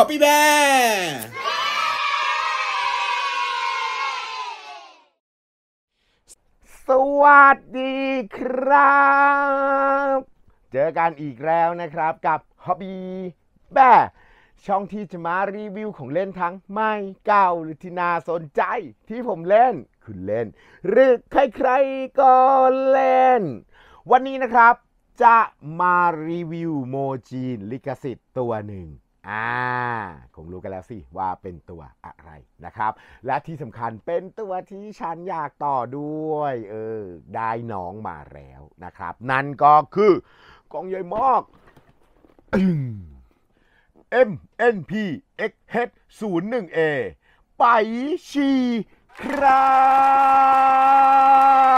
ฮอปปี้แบร์สวัสดีครับ เจอกันอีกแล้วนะครับกับฮอบบี้แบร์ช่องที่จะมารีวิวของเล่นทั้งไม่เก่าหรือที่น่าสนใจที่ผมเล่นคุณเล่นหรือใครๆก็เล่น วันนี้นะครับจะมารีวิวโมจีนลิขสิทธิ์ตัวหนึ่งอ่า คงรู้กันแล้วสิ ว่าเป็นตัวอะไรนะครับ และที่สำคัญเป็นตัวที่ฉันอยากต่อด้วยเออได้น้องมาแล้วนะครับ นั่นก็คือกองใหญ่มอก M N P X H 0 1 A ไปชีครั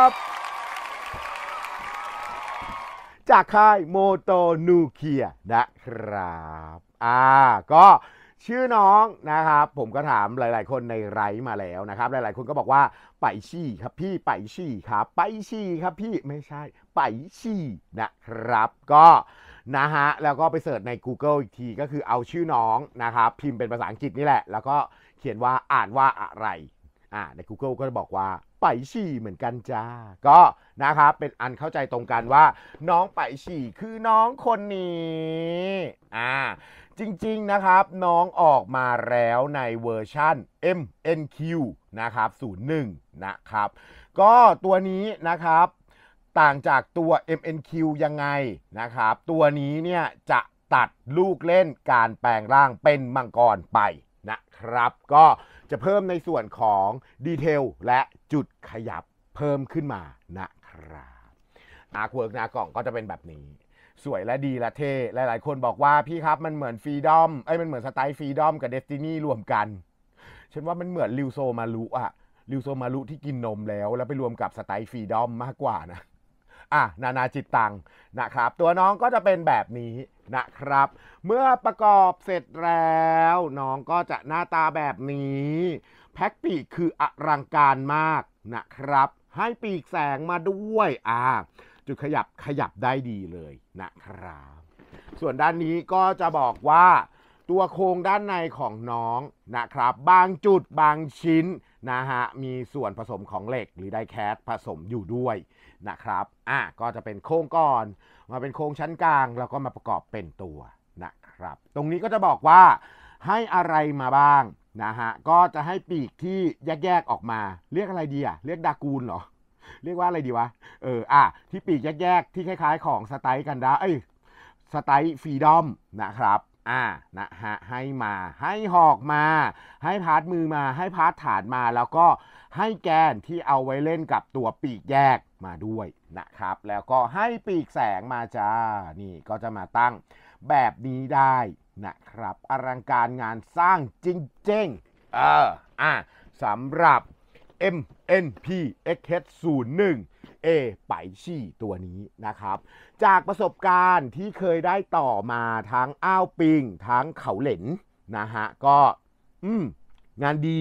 บ จากค่ายโมโตนูเคียนะครับอ่าก็ชื่อน้องนะครับผมก็ถามหลายๆคนในไร์มาแล้วนะครับหลายๆคนก็บอกว่าไปชี่ครับพี่ไปชี่ครับไปชี่ครับพี่ไม่ใช่ไปชี่นะครับก็นะฮะแล้วก็ไปเสิร์ชใน Google อีกทีก็คือเอาชื่อน้องนะครับพิมพ์เป็นภาษาอังกฤษนี่แหละ แล้วก็เขียนว่าอ่านว่าอะไรอ่าใน Google ก็จะบอกว่าไปชี่เหมือนกันจ้าก็นะครับเป็นอันเข้าใจตรงกันว่า น้องไปชี่คือน้องคนนี้อ่าจริงๆ นะครับ น้องออกมาแล้วในเวอร์ชั่น MNQ นะครับ 01 นะครับก็ตัวนี้นะครับต่างจากตัว MNQ ยังไงนะครับ ตัวนี้เนี่ยจะตัดลูกเล่นการแปลงร่างเป็นมังกรไปนะครับ ก็จะเพิ่มในส่วนของดีเทลและจุดขยับเพิ่มขึ้นมานะครับอาร์คเวิร์กนากล่องก็จะเป็นแบบนี้สวยและดีและเท่หลายๆ คนบอกว่าพี่ครับมันเหมือนฟรีดอมเอ้ยมันเหมือนสไตล์ฟรีดอมกับเดสตินีรวมกันฉันว่ามันเหมือนลิวโซมารุอะลิวโซมารุที่กินนมแล้ว แล้วไปรวมกับสไตล์ฟรีดอมมากกว่านะอ่ะนานาจิตตังนะครับ ตัวน้องก็จะเป็นแบบนี้นะครับ เมื่อประกอบเสร็จแล้ว น้องก็จะหน้าตาแบบนี้ แพ็กปีกคืออลังการมากนะครับ ให้ปีกแสงมาด้วยอ่าจุดขยับขยับได้ดีเลยนะครับ ส่วนด้านนี้ก็จะบอกว่าตัวโครงด้านในของน้องนะครับบางจุดบางชิ้นนะฮะมีส่วนผสมของเหล็กหรือไดแคสผสมอยู่ด้วยนะครับอ่ะก็จะเป็นโครงก่อน มาเป็นโครงชั้นกลางแล้วก็มาประกอบเป็นตัวนะครับตรงนี้ก็จะบอกว่าให้อะไรมาบ้างนะฮะก็จะให้ปีกที่แยกๆออกมา เรียกอะไรดีอ่ะเรียกดากูลเหรอเรียกว่าอะไรดีวะ เออ อ่ะที่ปีกแยกๆที่คล้าย ๆ ของสไตล์กันดาเอ้ย สไตล์ฟรีดอม นะครับ อ่านะฮะ ให้มา ให้หอกมา ให้พาร์ทมือมา ให้พาร์ทฐานมา แล้วก็ให้แกนที่เอาไว้เล่นกับตัวปีกแยกมาด้วยนะครับ แล้วก็ให้ปีกแสงมาจ้า นี่ก็จะมาตั้งแบบนี้ได้นะครับอลังการงานสร้างจริงๆเออ อ่ะสำหรับ M NPXH01 A ไปชี่ตัวนี้นะครับ จากประสบการณ์ที่เคยได้ต่อมาทั้งอ้าวปิง ทั้งเขาเหลนนะฮะก็งานดี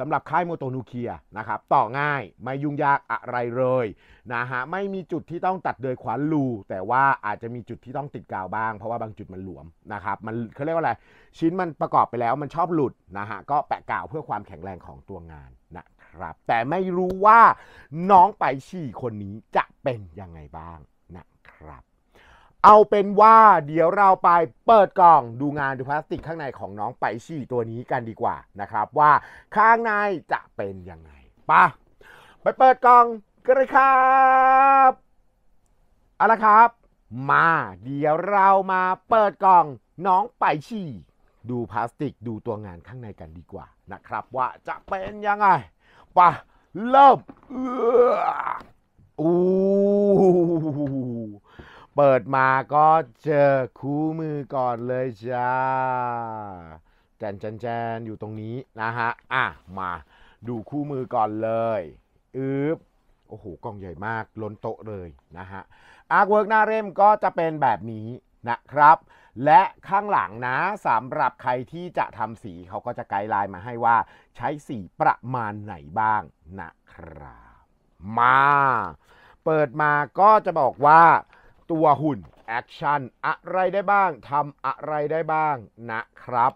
สำหรับค่ายโมโตนูเคียนะครับต่อง่าย ไม่ยุ่งยากอะไรเลยนะฮะไม่มีจุดที่ต้องตัดโดยขวานลู แต่ว่าอาจจะมีจุดที่ต้องติดกาวบ้าง เพราะว่าบางจุดมันหลวมนะครับมันเขาเรียกว่าอะไร ชิ้นมันประกอบไปแล้วมันชอบหลุดนะฮะก็แปะกาวเพื่อความแข็งแรงของตัวงานครับแต่ไม่รู้ว่า น้องไปฉี่คนนี้จะเป็นยังไงบ้างนะครับ เอาเป็นว่าเดี๋ยวเราไปเปิดกล่องดูงานดูพลาสติกข้างในของน้องไปฉี่ตัวนี้กันดีกว่านะครับว่า ข้างในจะเป็นยังไงปะไปเปิดกล่องกันเลยครับเอาละครับ มาเดี๋ยวเรามาเปิดกล่องน้องไปฉี่ ดูพลาสติกดูตัวงานข้างในกันดีกว่านะครับ ว่าจะเป็นยังไงปะเริ่มอู้เปิดมาก็เจอคู่มือก่อนเลยจ้าแจนแจนแจนอยู่ตรงนี้นะฮะ อ่ะ มาดูคู่มือก่อนเลยอึบโอ้โห กล่องใหญ่มากล้นโต๊ะเลยนะฮะ อาร์เวิร์กหน้าเร่มก็จะเป็นแบบนี้นะครับและข้างหลังนะสำหรับใครที่จะทำสีเขาก็จะไกด์ไลน์มาให้ว่า ใช้สีประมาณไหนบ้างนะครับ มา เปิดมาก็จะบอกว่า ตัวหุ่นแอคชั่นอะไรได้บ้างทำอะไรได้บ้างนะครับ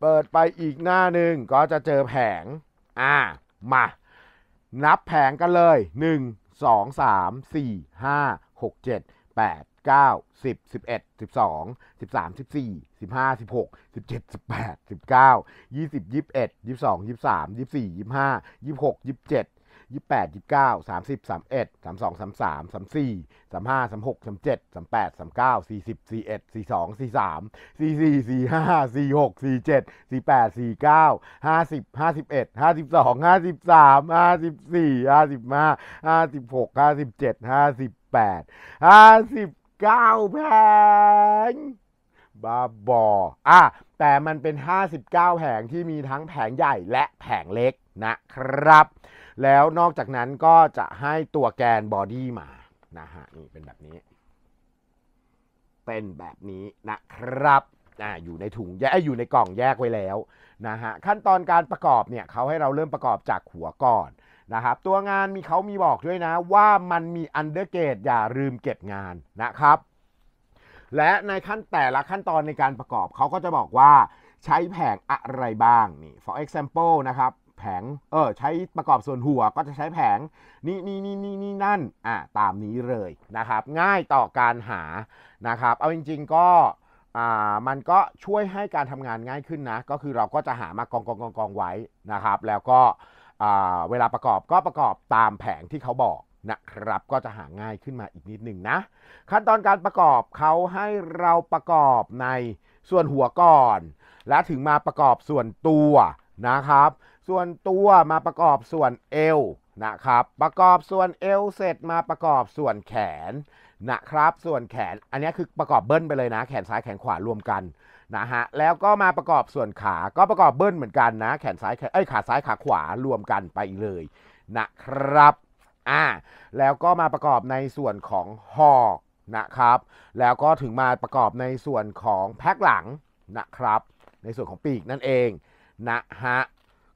เปิดไปอีกหน้าหนึ่งก็จะเจอแผง อ่ามา นับแผงกันเลย 1 2 3 4 5 6 7 8เก้าสิบสิบเอ็ดสิบสองสิบสามสิบสี่สิบห้าสิบหกสิบเจ็ดสิบแปดสิบเก้ายี่สิบยี่สิบเอ็ดยี่สิบสองยี่สิบสามยี่สิบสี่ยี่สิบห้ายี่สิบหกยี่สิบเจ็ดยี่สิบแปดยี่สิบเก้าสามสิบสามเอ็ดสามสองสามสามสามสี่สามห้าสามหกสามเจ็ดสามแปดสามเก้าสี่สิบสี่เอ็ดสี่สองสี่สามสี่สี่สี่ห้าสี่หกสี่เจ็ดสี่แปดสี่เก้าห้าสิบห้าสิบเอ็ดห้าสิบสองห้าสิบสามห้าสิบสี่ห้าสิบห้าห้าสิบหกห้าสิบเจ็ดห้าสิบแปดห้าสิบก้าแผงบาบออ่ะแต่มันเป็น 59 แผงที่มีทั้งแผงใหญ่และแผงเล็กนะครับ แล้วนอกจากนั้นก็จะให้ตัวแกนบอดี้มา นะฮะนี่เป็นแบบนี้ เป็นแบบนี้นะครับอ่าอยู่ในถุงแยกอยู่ในกล่องแยกไว้แล้ว นะฮะขั้นตอนการประกอบเนี่ยเขาให้เราเริ่มประกอบจากหัวก่อนนะครับตัวงานมีเขามีบอกด้วยนะว่ามันมีอันเดอร์เกตอย่าลืมเก็บงานนะครับ และในขั้นแต่ละขั้นตอนในการประกอบเขาก็จะบอกว่า ใช้แผงอะไรบ้าง นี่ for example นะครับแผงเออใช้ประกอบส่วนหัวก็จะใช้แผงนี่นี่นี่นี่นี่นั่นอ่ะตามนี้เลยนะครับ ง่ายต่อการหานะครับเอาจริงๆก็อ่ามันก็ช่วยให้การทำงานง่ายขึ้นนะก็คือเราก็จะหามากองกองกองกองไว้นะครับ แล้วก็เวลาประกอบก็ประกอบตามแผงที่เขาบอกนะครับ ก็จะหาง่ายขึ้นมาอีกนิดหนึ่งนะขั้นตอนการประกอบเขาให้เราประกอบในส่วนหัวก่อน และถึงมาประกอบส่วนตัวนะครับ ส่วนตัวมาประกอบส่วนเอวนะครับประกอบส่วนเอวเสร็จมาประกอบส่วนแขนนะครับส่วนแขนอันนี้คือประกอบเบิ้ลไปเลยนะแขนซ้ายแขนขวารวมกันนะฮะแล้วก็มาประกอบส่วนขา ก็ประกอบเบิ้ลเหมือนกันนะแขนซ้ายไอ้ขาซ้ายขาขวารวมกันไปเลยนะครับอ่าแล้วก็มาประกอบในส่วนของหอกนะครับแล้วก็ถึงมาประกอบในส่วนของแพ็คหลังนะครับในส่วนของปีกนั่นเองนะฮะ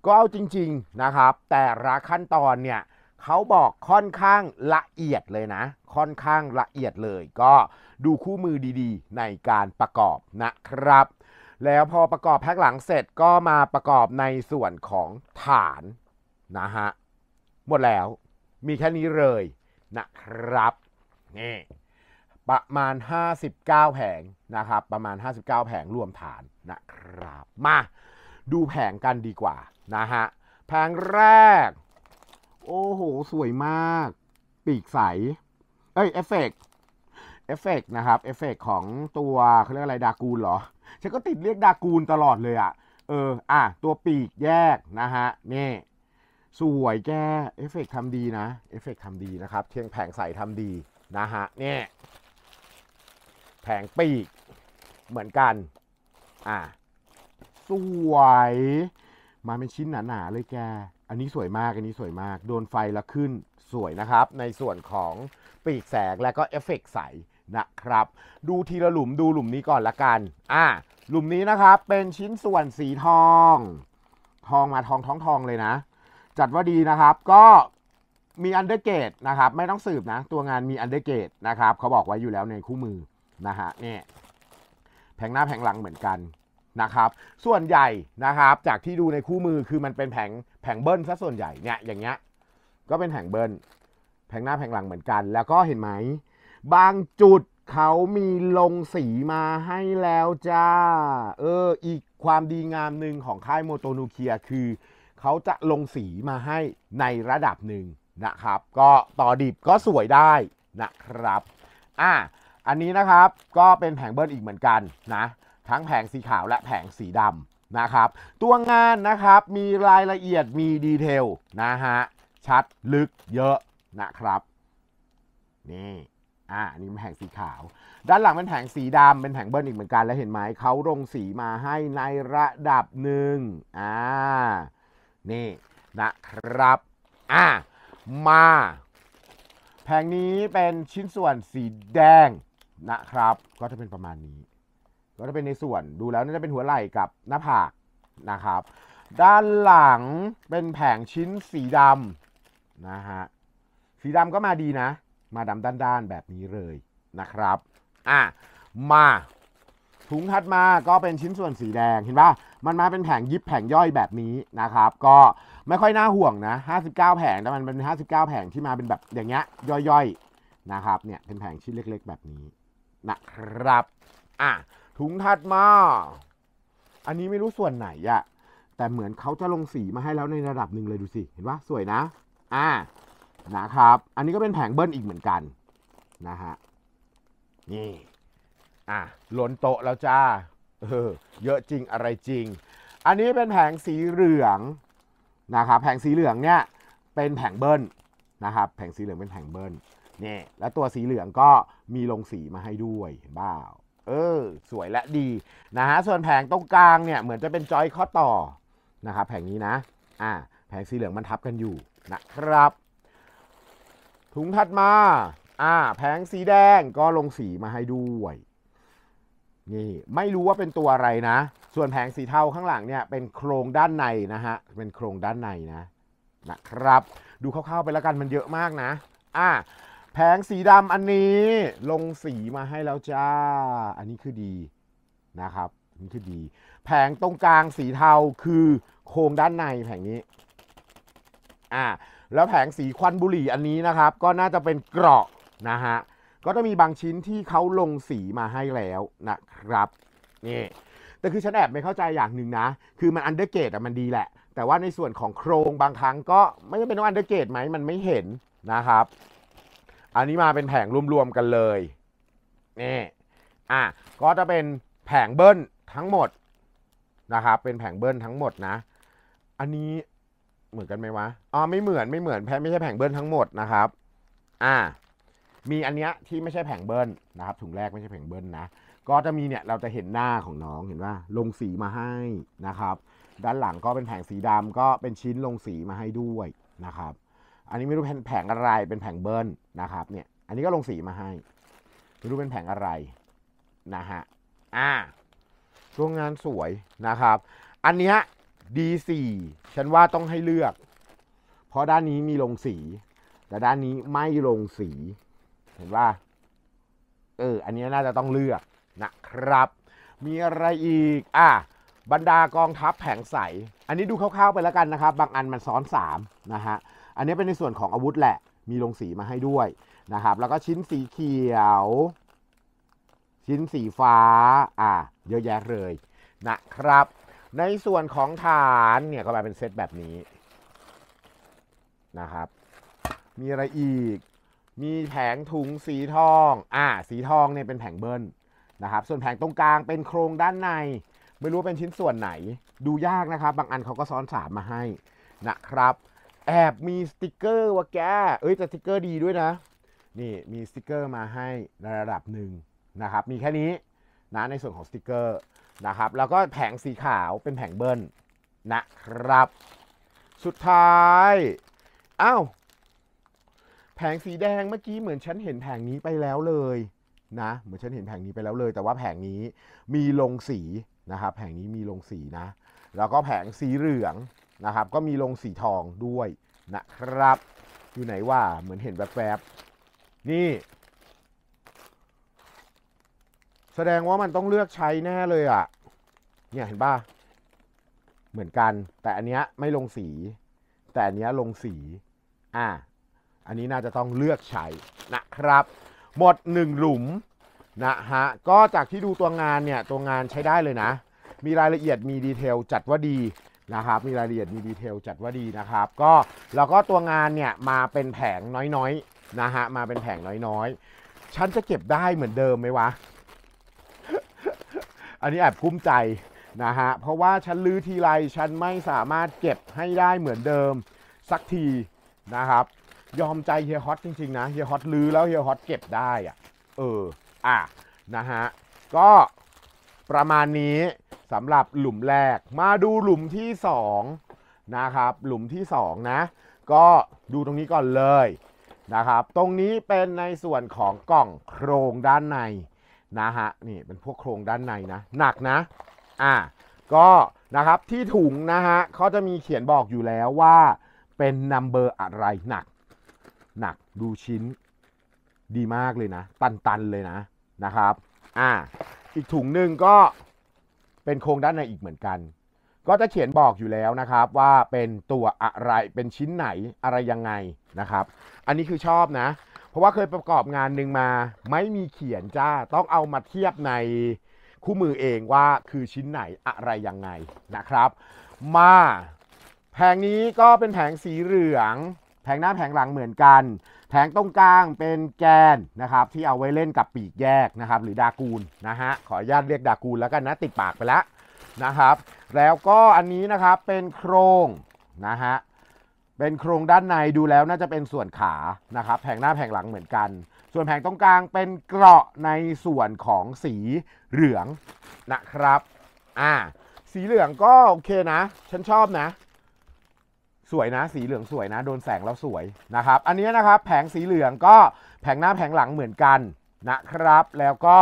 ก็เอาจริงๆนะครับแต่ละขั้นตอนเนี่ยเขาบอกค่อนข้างละเอียดเลยนะค่อนข้างละเอียดเลยก็ดูคู่มือดีๆในการประกอบนะครับ แล้วพอประกอบแพ็คหลังเสร็จก็มาประกอบในส่วนของฐานนะฮะหมดแล้วมีแค่นี้เลยนะครับนี่ประมาณ59แผงนะครับ ประมาณ 59 แผงรวมฐานนะครับมาดูแผงกันดีกว่านะฮะแผงแรกโอ้โห สวยมาก ปีกใส เอ้ยเอฟเฟกเอฟเฟกนะครับเอฟเฟกของตัวเขาเรียกอะไรดากูลเหรอ ฉันก็ติดเรียกดากูลตลอดเลยอะ่ะ เออ อ่ะ ตัวปีกแยกนะฮะนี่สวยแกเอฟเฟกทำดีนะเอฟเฟกทำดีนะครับเทียงแผงใสทำดี นะฮะนี่แผงปีก เหมือนกันอ่ะสวยมาเป็นชิ้นหนาๆเลยแกอันนี้สวยมาก อันนี้สวยมาก โดนไฟแล้วขึ้นสวยนะครับ ในส่วนของปีกแสงและก็เอฟเฟกใสนะครับ ดูทีละหลุม ดูหลุมนี้ก่อนละกัน อ่า หลุมนี้นะครับ เป็นชิ้นส่วนสีทอง ทองมาทองท้อง ทองเลยนะ จัดว่าดีนะครับ ก็มีอันเดอร์เกตนะครับ ไม่ต้องสืบนะ ตัวงานมีอันเดอร์เกตนะครับ เขาบอกไว้อยู่แล้วในคู่มือนะฮะเนี่ยแผงหน้าแผงหลังเหมือนกันนะครับ ส่วนใหญ่นะครับ จากที่ดูในคู่มือ คือมันเป็นแผงแผงเบิ้ลซะส่วนใหญ่เนี่ยอย่างเงี้ยก็เป็นแผงเบิ้ลแผงหน้าแผงหลังเหมือนกัน แล้วก็เห็นไหมบางจุดเขามีลงสีมาให้แล้วจ้าเอออีกความดีงามหนึ่งของค่ายโมโตนูเคียคือเขาจะลงสีมาให้ในระดับหนึ่งนะครับ ก็ต่อดิบก็สวยได้นะครับอ่ะอันนี้นะครับก็เป็นแผงเบิ้ลอีกเหมือนกันนะทั้งแผงสีขาวและแผงสีดำนะครับตัวงานนะครับมีรายละเอียดมีดีเทลนะฮะชัดลึกเยอะนะครับนี่อ่านี่เป็นแผงสีขาว ด้านหลังเป็นแผงสีดำเป็นแผงเบิ้ลอีกเหมือนกัน แล้วเห็นไหมเขาลงสีมาให้ในระดับหนึ่งอ่า นี่ นะครับ อ่า มา แผงนี้เป็นชิ้นส่วนสีแดงนะครับก็จะเป็นประมาณนี้ก็จะเป็นในส่วนดูแล้วน่าจะเป็นหัวไหล่กับหน้าผากนะครับด้านหลังเป็นแผงชิ้นสีดำนะฮะสีดำก็มาดีนะ มาดำด้านๆแบบนี้เลยนะครับอ่ะมาถุงถัดมาก็เป็นชิ้นส่วนสีแดง เห็นป่ะมันมาเป็นแผงยิบแผงย่อยแบบนี้นะครับก็ไม่ค่อยน่าห่วงนะ59 แผงแต่มันเป็น 59 แผงที่มาเป็นแบบอย่างเงี้ยย่อยๆนะครับเนี่ยเป็นแผงชิ้นเล็กๆ แบบนี้นะครับอ่ะถุงถัดมา อันนี้ไม่รู้ส่วนไหนอะแต่เหมือนเขาจะลงสีมาให้แล้วในระดับหนึ่งเลยดูสิ เห็นปะสวยนะ อ่า นะครับ อันนี้ก็เป็นแผงเบิ้ลอีกเหมือนกัน นะฮะ นี่ อ่ะล้นโต๊ะแล้วจ้าเออ เยอะจริง อะไรจริง อันนี้เป็นแผงสีเหลือง นะครับ แผงสีเหลืองเนี่ย เป็นแผงเบิ้ลนะครับ แผงสีเหลืองเป็นแผงเบิ้ลนี่ แล้วตัวสีเหลืองก็มีลงสีมาให้ด้วยเห็นบ้างาเออสวยและดีนะฮะส่วนแผงตรงกลางเนี่ยเหมือนจะเป็นจอยข้อต่อนะครับแผงนี้นะอ่าแผงสีเหลืองมันทับกันอยู่นะครับ ถุงถัดมาอ่าแผงสีแดงก็ลงสีมาให้ด้วยนี่ไม่รู้ว่าเป็นตัวอะไรนะ ส่วนแผงสีเทาข้างหลังเนี่ยเป็นโครงด้านในนะฮะเป็นโครงด้านในนะนะครับ ดูคร่าวๆไปแล้วกันมันเยอะมากนะอ่าแผงสีดำอันนี้ลงสีมาให้แล้วจ้า อันนี้คือดีนะครับ นี่คือดี แผงตรงกลางสีเทาคือโครงด้านในแผงนี้ อ่า แล้วแผงสีควันบุหรี่อันนี้นะครับ ก็น่าจะเป็นเกราะนะฮะ ก็จะมีบางชิ้นที่เขาลงสีมาให้แล้วนะครับ นี่ แต่คือฉันแอบไม่เข้าใจอย่างหนึ่งนะ คือมันอันเดอร์เกตอะมันดีแหละ แต่ว่าในส่วนของโครงบางครั้งก็ไม่จำเป็นต้องอันเดอร์เกตไหมมันไม่เห็นนะครับอันนี้มาเป็นแผงรวมๆกันเลยนี่อ่ะก็จะเป็นแผงเบิ้ลทั้งหมดนะครับ เป็นแผงเบิ้ลทั้งหมดนะ อันนี้เหมือนกันไหมวะอ๋อ ไม่เหมือนไม่เหมือนแพ้ไม่ใช่แผงเบิ้ลทั้งหมดนะครับ อ่า มีอันเนี้ยที่ไม่ใช่แผงเบิ้ลนะครับถุงแรกไม่ใช่แผงเบิ้ลนะก็จะมีเนี่ยเราจะเห็นหน้าของน้องเห็นว่าลงสีมาให้นะครับ ด้านหลังก็เป็นแผงสีดำก็เป็นชิ้นลงสีมาให้ด้วยนะครับอันนี้ไม่รู้แผงอะไร เป็นแผงเบิร์นนะครับ เนี่ย อันนี้ก็ลงสีมาให้ ไม่รู้เป็นแผงอะไรนะฮะ อ่าโรงงานสวยนะครับ อันเนี้ยี่ฉันว่าต้องให้เลือก เพราะด้านนี้มีลงสี แต่ด้านนี้ไม่ลงสี เห็นว่าเออ อันนี้น่าจะต้องเลือกนะครับ มีอะไรอีก อ่ะบรรดากองทัพแผงใส อันนี้ดูคร่าวๆ ไปแล้วกันนะครับ บางอันมันซ้อน3นะฮะอันนี้เป็นในส่วนของอาวุธแหละ มีลงสีมาให้ด้วยนะครับ แล้วก็ชิ้นสีเขียว ชิ้นสีฟ้า อ่า เยอะแยะเลยนะครับ ในส่วนของฐานเนี่ยก็มาเป็นเซตแบบนี้นะครับ มีอะไรอีก มีแผงถุงสีทอง อ่า สีทองเนี่ยเป็นแผงเบิ้ลนะครับ ส่วนแผงตรงกลางเป็นโครงด้านใน ไม่รู้เป็นชิ้นส่วนไหน ดูยากนะครับ บางอันเขาก็ซ้อนสามมาให้นะครับแอบมีสติกเกอร์วะแก เอ้ยแต่สติกเกอร์ดีด้วยนะนี่มีสติกเกอร์มาให้ในระดับหนึ่งนะครับมีแค่นี้นะในส่วนของสติกเกอร์นะครับ แล้วก็แผงสีขาวเป็นแผงเบิ้ลนะครับ สุดท้ายอ้าวแผงสีแดงเมื่อกี้เหมือนฉันเห็นแผงนี้ไปแล้วเลยนะเหมือนฉันเห็นแผงนี้ไปแล้วเลย แต่ว่าแผงนี้มีลงสีนะครับแผงนี้มีลงสีนะ แล้วก็แผงสีเหลืองนะครับก็มีลงสีทองด้วยนะครับ อยู่ไหนว่าเหมือนเห็นแวบๆนี่แสดงว่ามันต้องเลือกใช้แน่เลยอะ่ะเนี่ยเห็นป่ะเหมือนกัน แต่อันเนี้ยไม่ลงสี แต่อันเนี้ยลงสีอ่าอันนี้น่าจะต้องเลือกใช้นะครับหมดหนึ่งหลุมนะฮะก็จากที่ดูตัวงานเนี่ยตัวงานใช้ได้เลยนะมีรายละเอียดมีดีเทลจัดว่าดีนะครับมีรายละเอียดมีดีเทลจัดว่าดีนะครับก็แล้วก็ตัวงานเนี่ยมาเป็นแผงน้อยๆนะฮะมาเป็นแผงน้อยๆ ฉันจะเก็บได้เหมือนเดิมไหมวะ อันนี้แอบกุ้มใจนะฮะเพราะว่าฉันลื้อทีไรฉันไม่สามารถเก็บให้ได้เหมือนเดิมสักทีนะครับยอมใจเฮียฮอตจริงๆนะเฮียฮอตลื้อแล้วเฮียฮอตเก็บได้อะเอออ่ะนะฮะก็ประมาณนี้สำหรับหลุมแรกมาดูหลุมที่สองนะครับหลุมที่สองนะก็ดูตรงนี้ก่อนเลยนะครับ ตรงนี้เป็นในส่วนของกล่องโครงด้านในนะฮะนี่เป็นพวกโครงด้านในนะหนักนะอ่าก็นะครับที่ถุงนะฮะเขาจะมีเขียนบอกอยู่แล้วว่าเป็นนัมเบอร์อะไรหนักหนักดูชิ้น ดีมากเลยนะ ตันๆเลยนะนะครับอ่าอีกถุงหนึ่งก็เป็นโครงด้านในอีกเหมือนกัน ก็จะเขียนบอกอยู่แล้วนะครับว่าเป็นตัวอะไรเป็นชิ้นไหนอะไรยังไงนะครับ อันนี้คือชอบนะ เพราะว่าเคยประกอบงานหนึ่งมาไม่มีเขียนจ้า ต้องเอามาเทียบในคู่มือเองว่าคือชิ้นไหนอะไรยังไงนะครับ มา แผงนี้ก็เป็นแผงสีเหลือง แผงหน้าแผงหลังเหมือนกันแผงตรงกลางเป็นแกนนะครับที่เอาไว้เล่นกับปีกแยกนะครับหรือดากูลนะฮะขออนุญาตเรียกดากูลแล้วกันนะติดปากไปแล้วนะครับ แล้วก็อันนี้นะครับเป็นโครงนะฮะเป็นโครงด้านในดูแล้วน่าจะเป็นส่วนขานะครับแผงหน้าแผงหลังเหมือนกัน ส่วนแผงตรงกลางเป็นเกราะในส่วนของสีเหลืองนะครับอ่าสีเหลืองก็โอเคนะฉันชอบนะวยนะ สีเหลือง สวยนะโดนแสงแล้วสวยนะครับอันนี้นะครับแผงสีเหลืองก็แผงหน้าแผงหลังเหมือนกันนะครับแล้วก็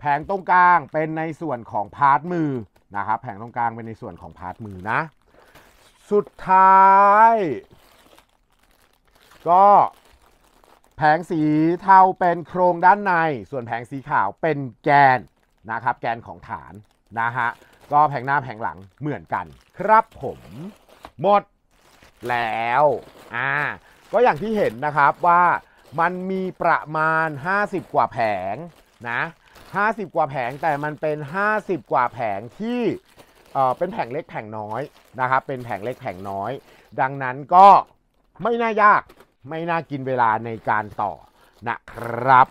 แผงตรงกลางเป็นในส่วนของพาร์ทมือนะครับแผงตรงกลางเป็นในส่วนของพาร์ทมือนะสุดท้ายก็แผงสีเทาเป็นโครงด้านในส่วนแผงสีขาวเป็นแกนนะครับแกนของฐานนะฮะก็แผงหน้าแผงหลังเหมือนกันครับผมหมดแล้ว อ่า ก็อย่างที่เห็นนะครับว่ามันมีประมาณ 50 กว่าแผงนะ50 กว่าแผงแต่มันเป็น 50 กว่าแผงที่เออเป็นแผงเล็กแผงน้อยนะครับเป็นแผงเล็กแผงน้อย ดังนั้นก็ไม่น่ายากไม่น่ากินเวลาในการต่อนะครับ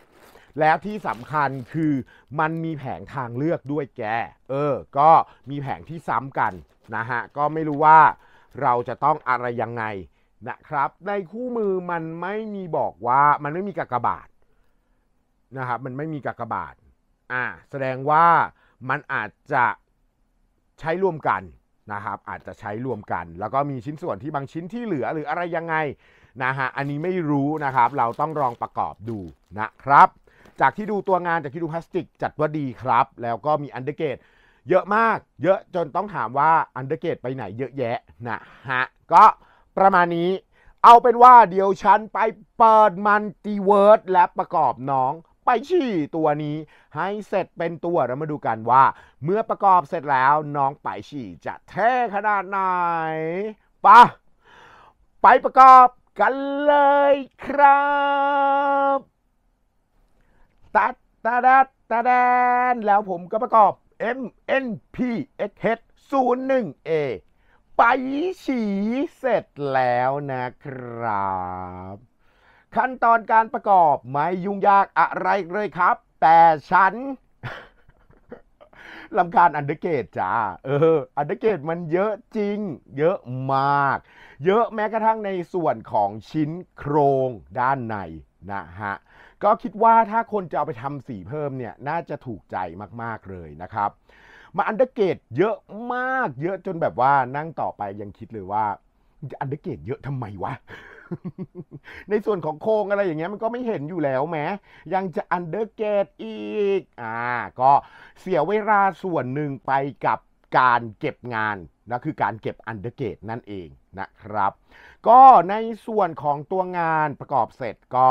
แล้วที่สำคัญคือมันมีแผงทางเลือกด้วยแกเออก็มีแผงที่ซ้ำกันนะฮะก็ไม่รู้ว่าเราจะต้องอะไรยังไงนะครับในคู่มือมันไม่มีบอกว่ามันไม่มีกากบาทนะครับมันไม่มีกากบาทอ่าแสดงว่ามันอาจจะใช้ร่วมกันนะครับอาจจะใช้รวมกัน แล้วก็มีชิ้นส่วนที่บางชิ้นที่เหลือหรืออะไรยังไงนะฮะอันนี้ไม่รู้นะครับเราต้องลองประกอบดูนะครับจากที่ดูตัวงานจากที่ดูพลาสติกจัดว่าดีครับ แล้วก็มีอันเดอร์เกตเยอะมาก เยอะจนต้องถามว่าอันเดอร์เกตไปไหนเยอะแยะ นะฮะ ก็ประมาณนี้ เอาเป็นว่าเดี๋ยวฉันไปเปิดมันตีเวิร์ดและประกอบน้องไปชี่ตัวนี้ ให้เสร็จเป็นตัวแล้วมาดูกันว่า เมื่อประกอบเสร็จแล้วน้องไปชี่จะเท่ขนาดไหนปะไปประกอบกันเลยครับตัดตาดัดตาดน แล้วผมก็ประกอบ MNPXH01A ไปฉีเสร็จแล้วนะครับ ขั้นตอนการประกอบไม่ยุ่งยากอะไรเลยครับ แต่ฉันลำคาญอันเดอร์เกตจ้าเอออันเดอร์เกตมันเยอะจริง เยอะมาก เยอะแม้กระทั่งในส่วนของชิ้นโครงด้านในนะฮะก็คิดว่าถ้าคนจะเอาไปทำสีเพิ่มเนี่ยน่าจะถูกใจมากๆเลยนะครับ มาอันเดอร์เกตเยอะมาก เยอะจนแบบว่านั่งต่อไปยังคิดเลยว่าอันเดอร์เกตเยอะทำไมวะในส่วนของโครงอะไรอย่างเงี้ยมันก็ไม่เห็นอยู่แล้วแม้ยังจะอันเดอร์เกตอีกอ่าก็เสียเวลาส่วนหนึ่งไปกับการเก็บงานนะคือการเก็บอันเดอร์เกตนั่นเองนะครับ ก็ในส่วนของตัวงานประกอบเสร็จก็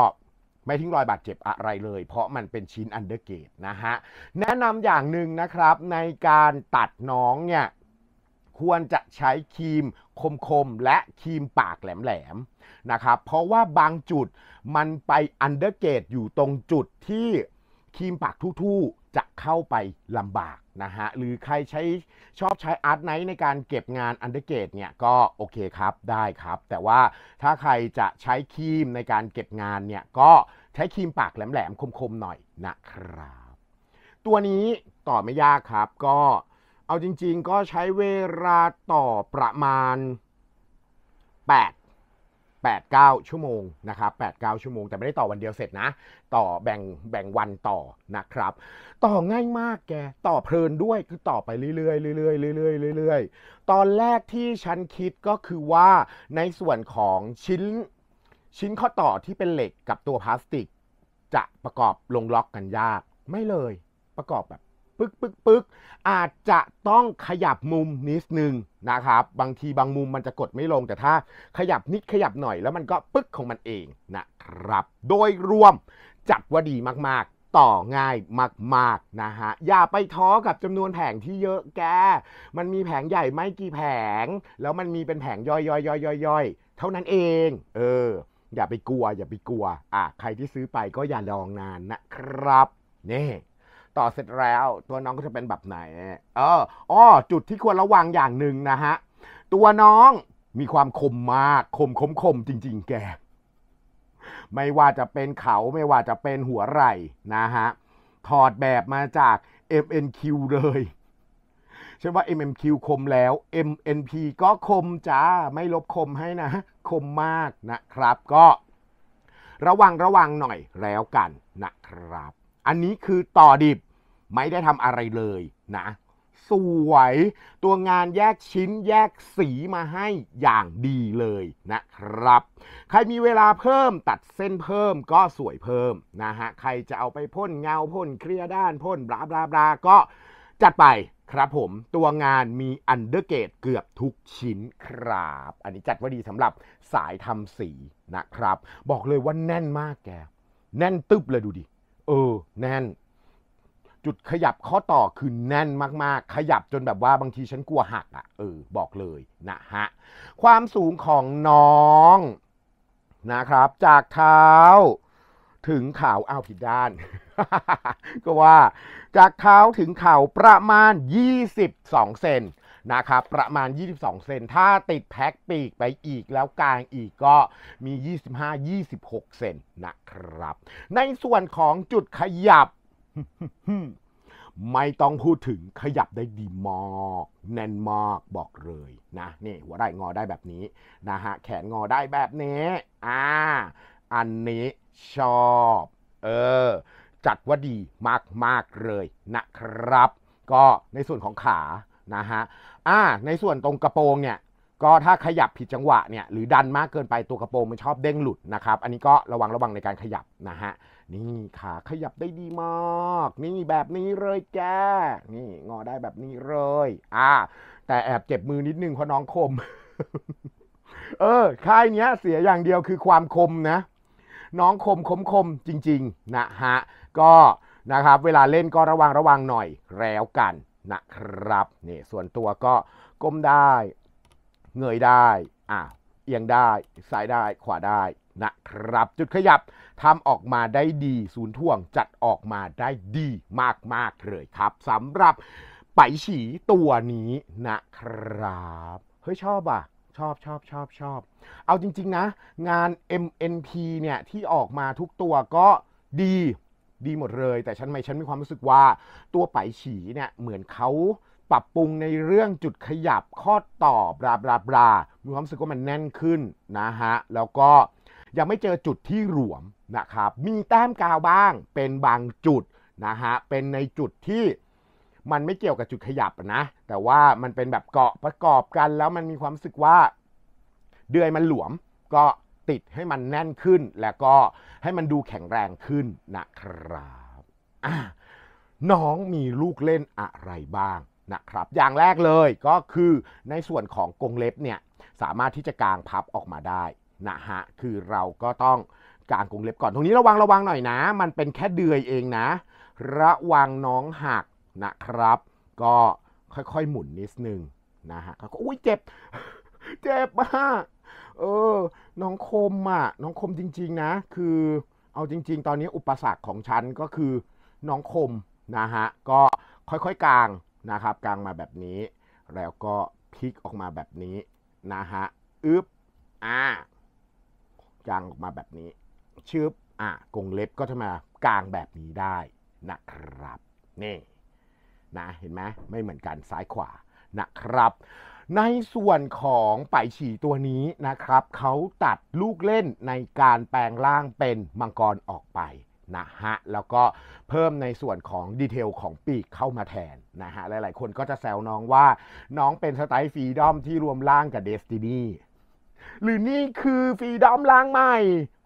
ไม่ทิ้งรอยบาดเจ็บอะไรเลย เพราะมันเป็นชิ้นอันเดอร์เกตนะฮะแนะนำอย่างหนึ่งนะครับ ในการตัดน้องเนี่ยควรจะใช้ครีมคมๆ และครีมปากแหลมๆนะครับเพราะว่าบางจุดมันไปอันเดอร์เกตอยู่ตรงจุดที่ครีมปากทู่ๆ จะเข้าไปลำบากนะฮะหรือใครใช้ชอบใช้อาร์ตไนท์ในการเก็บงานอันเดอร์เกตเนี่ยก็โอเคครับ ได้ครับ แต่ว่าถ้าใครจะใช้ครีมในการเก็บงานเนี่ยก็ใช้ครีมปากแหลมๆ คมๆ หน่อยนะครับ ตัวนี้ต่อไม่ยากครับก็เอาจริงๆก็ใช้เวลาต่อประมาณ 8 8-9 ชั่วโมงนะครับ8-9 ชั่วโมง แต่ไม่ได้ต่อวันเดียวเสร็จนะ ต่อแบ่งแบ่งวันต่อนะครับ ต่อง่ายมากแก ต่อเพลินด้วยคือต่อไปเรื่อยๆเรื่อยๆเรื่อยๆเรื่อยๆตอนแรกที่ฉันคิดก็คือว่าในส่วนของชิ้นชิ้นข้อต่อที่เป็นเหล็กกับตัวพลาสติก จะประกอบลงล็อกกันยากไม่เลยประกอบแบบปึ๊กปึกปึกอาจจะต้องขยับมุมนิดนึง นะครับ บางทีบางมุมมันจะกดไม่ลงแต่ถ้าขยับนิดขยับหน่อยแล้วมันก็ปึ๊กของมันเองนะครับ โดยรวม จัดว่าดีมากๆต่อง่ายมากๆนะฮะอย่าไปท้อกับจำนวนแผงที่เยอะแกมันมีแผงใหญ่ไม่กี่แผง แล้วมันมีเป็นแผงย่อยๆๆๆเท่านั้นเองเอออย่าไปกลัวอย่าไปกลัวอ่ะใครที่ซื้อไปก็อย่าลองนานนะครับนี่ต่อเสร็จแล้ว ตัวน้องก็จะเป็นแบบไหนเอออ้อจุดที่ควรระวังอย่างหนึ่งนะฮะตัวน้องมีความคมมาก คมคมคมจริง ๆ แกไม่ว่าจะเป็นเขาไม่ว่าจะเป็นหัวไหล่นะฮะถอดแบบมาจาก MNQ เลยใช่ว่า MMQ คมแล้ว MNP ก็คมจ้าไม่ลบคมให้นะ คมมากนะครับ ก็ ระวังระวังหน่อยแล้วกันนะครับอันนี้คือต่อดิบไม่ได้ทำอะไรเลยนะ สวยตัวงานแยกชิ้นแยกสีมาให้อย่างดีเลยนะครับ ใครมีเวลาเพิ่มตัดเส้นเพิ่มก็สวยเพิ่มนะฮะใครจะเอาไปพ่นเงาพ่นเคลียร์ด้านพ่นบลาบลาบลาก็จัดไปครับผมตัวงานมีอันเดอร์เกตเกือบทุกชิ้นครับอันนี้จัดว่าดีสำหรับสายทำสีนะครับ บอกเลยว่าแน่นมากแกแน่นตึบเลยดูดิเออแน่นจุดขยับข้อต่อคือแน่นมากๆ ขยับจนแบบว่าบางทีฉันกลัวหักอะ่ะ เออบอกเลยนะฮะ ความสูงของน้องนะครับ จากเท้าถึงเข่าเอาผิดด้าน ก็ว่าจากเท้าถึงเข่าประมาณ 22 เซนนะครับประมาณ 22 เซน ถ้าติดแพ็คปีกไปอีกแล้วกลางอีกก็มี 25-26 เซนนะครับ ในส่วนของจุดขยับ ไม่ต้องพูดถึงขยับได้ดีมาก แน่นมากบอกเลยนะนี่หัวได้งอได้แบบนี้นะฮะแขนงอได้แบบนี้ อ่า อันนี้ชอบเออจัดว่าดีมากๆเลยนะครับ ก็ในส่วนของขานะฮะ อ่า ในส่วนตรงกระโปรงเนี่ย ก็ถ้าขยับผิดจังหวะเนี่ย หรือดันมากเกินไป ตัวกระโปรงมันชอบเด้งหลุดนะครับ อันนี้ก็ระวังระวังในการขยับนะฮะ นี่ขาขยับได้ดีมาก นี่แบบนี้เลยแกนี่งอได้แบบนี้เลย อ่าแต่แอบเจ็บมือนิดนึงเพราะน้องคม เออค่ายเนี้ยเสียอย่างเดียวคือความคมนะ น้องคมคมคมจริงๆนะฮะ ก็นะครับเวลาเล่นก็ระวังระวังหน่อยแล้วกันนะครับนี่ส่วนตัวก็ก้มได้ เงยได้อ่ะเอียงได้ซ้ายได้ขวาได้นะครับจุดขยับทำออกมาได้ดีศูนย์ท่วงจัดออกมาได้ดีมากๆเลยครับสำหรับ ไปฉีตัวนี้ นะครับเฮ้ยชอบอ่ะ ชอบชอบชอบชอบเอาจริงๆนะ งาน MNP เนี่ยที่ออกมาทุกตัวก็ดีดีหมดเลย แต่ฉันไม่ฉันมีความรู้สึกว่าตัวไปฉีเนี่ยเหมือนเขาปรับปรุงในเรื่องจุดขยับข้อต่อบราบราบรามีความรู้สึกว่ามันแน่นขึ้นนะฮะแล้วก็ยังไม่เจอจุดที่หลวมนะครับมีแต้มกาวบ้างเป็นบางจุดนะฮะเป็นในจุดที่มันไม่เกี่ยวกับจุดขยับนะแต่ว่า มันเป็นแบบเกาะประกอบกันแล้วมันมีความรู้สึกว่าเดือยมันหลวมก็ติดให้มันแน่นขึ้นแล้วก็ให้มันดูแข็งแรงขึ้นนะครับน้องมีลูกเล่นอะไรบ้างนะครับ อย่างแรกเลยก็คือในส่วนของกรงเล็บเนี่ยสามารถที่จะกางพับออกมาได้นะฮะคือเราก็ต้องกางกรงเล็บก่อนตรงนี้ระวังระวังหน่อยนะ มันเป็นแค่เดือยเองนะ ระวังน้องหักนะครับ ก็ค่อยๆหมุนนิดนึงนะฮะเขาก็อุ้ยเจ็บเจ็บมากเออน้องคมอ่ะ น้องคมจริงๆนะ คือ เอาจริงๆ ตอนนี้อุปสรรคของฉันก็คือ น้องคมนะฮะ ก็ค่อยๆกลางนะครับกลางมาแบบนี้ แล้วก็พลิกออกมาแบบนี้นะฮะ อึบอ่ากลางออกมาแบบนี้ชึบอ่ะกงเล็บก็จะมากลางแบบนี้ได้นะครับ นี่นะ เห็นไหม ไม่เหมือนกันซ้ายขวานะครับในส่วนของป่ายฉี่ตัวนี้นะครับ เขาตัดลูกเล่นในการแปลงร่างเป็นมังกรออกไปนะฮะ แล้วก็เพิ่มในส่วนของดีเทลของปีกเข้ามาแทนนะฮะหลายๆคนก็จะแซวน้องว่าน้องเป็นสไตล์ฟรีดอมที่รวมร่างกับเดสตินีหรือนี่คือฟรีดอมร่างใหม่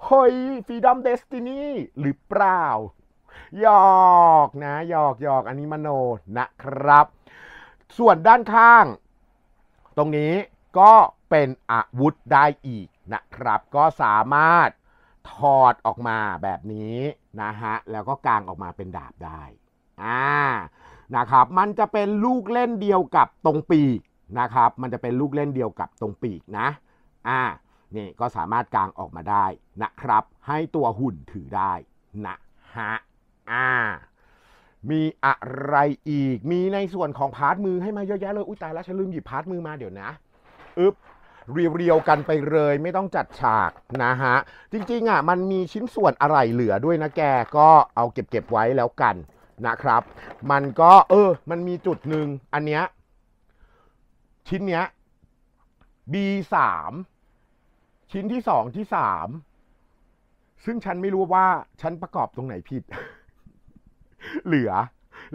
เฮ้ยฟรีดอมเดสตินีหรือเปล่า หยอกนะ หยอกหยอกอันนี้มโนนะครับ ส่วนด้านข้างตรงนี้ก็เป็นอาวุธได้อีกนะครับก็สามารถถอดออกมาแบบนี้นะฮะแล้วก็กางออกมาเป็นดาบได้อ่านะครับมันจะเป็นลูกเล่นเดียวกับตรงปีกนะครับมันจะเป็นลูกเล่นเดียวกับตรงปีกนะอ่านี่ก็สามารถกางออกมาได้นะครับให้ตัวหุ่นถือได้นะฮะอ่ามีอะไรอีก มีในส่วนของพาร์ทมือให้มาเยอะแยะเลย อุ้ยตายแล้ว ฉันลืมหยิบพาร์ทมือมาเดี๋ยวนะ อึ๊บเรียวๆกันไปเลยไม่ต้องจัดฉากนะฮะ จริงๆอ่ะมันมีชิ้นส่วนอะไรเหลือด้วยนะแกก็เอาเก็บๆไว้แล้วกันนะครับ มันก็เออ มันมีจุดหนึ่งอันเนี้ยชิ้นเนี้ย B3 ชิ้นที่สองที่สามซึ่งฉันไม่รู้ว่าฉันประกอบตรงไหนผิดเหลือ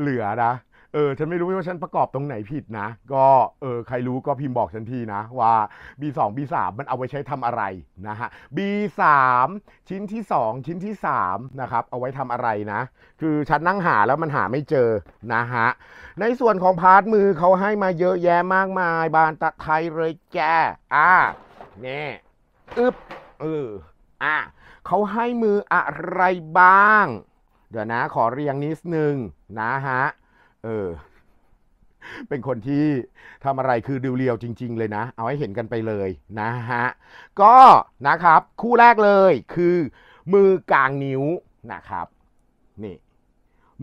เหลือนะ เออ ฉันไม่รู้ว่าฉันประกอบตรงไหนผิดนะ ก็ เออ ใครรู้ก็พิมพ์บอกฉันทีนะว่า B2 B3 มันเอาไว้ใช้ทำอะไรนะฮะ B3 ชิ้นที่ 2 ชิ้นที่3นะครับเอาไว้ทำอะไรนะ คือฉันนั่งหาแล้วมันหาไม่เจอนะฮะ ในส่วนของพาร์ทมือเขาให้มาเยอะแยะมากมายบานตะไคร้เลยแก อ่าเนี่อึบเอออ่ะ เขาให้มืออะไรบ้างเดี๋ยวนะ ขอเรียงนิดนึงนะฮะ เออ เป็นคนที่ทำอะไรคือดิวเรียวจริง ๆเลยนะ เอาให้เห็นกันไปเลยนะฮะ ก็นะครับคู่แรกเลยคือมือกลางนิ้วนะครับนี่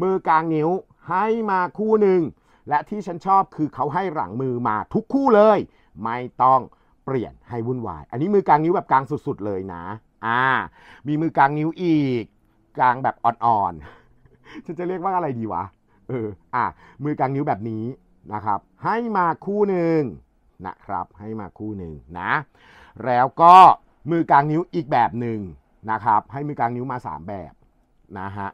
มือกลางนิ้วให้มาคู่หนึ่ง และที่ฉันชอบคือเขาให้หลังมือมาทุกคู่เลย ไม่ต้องเปลี่ยนให้วุ่นวายอันนี้มือกลางนิ้วแบบกลางสุดๆเลยนะอ่ามีมือกลางนิ้วอีกกลางแบบอ่อนๆ ฉันจะเรียกว่าอะไรดีวะ เออ อ่ะ มือกลางนิ้วแบบนี้นะครับ ให้มาคู่หนึ่งนะครับ ให้มาคู่หนึ่งนะ แล้วก็มือกลางนิ้วอีกแบบหนึ่งนะครับ ให้มือกลางนิ้วมา 3 แบบนะฮะ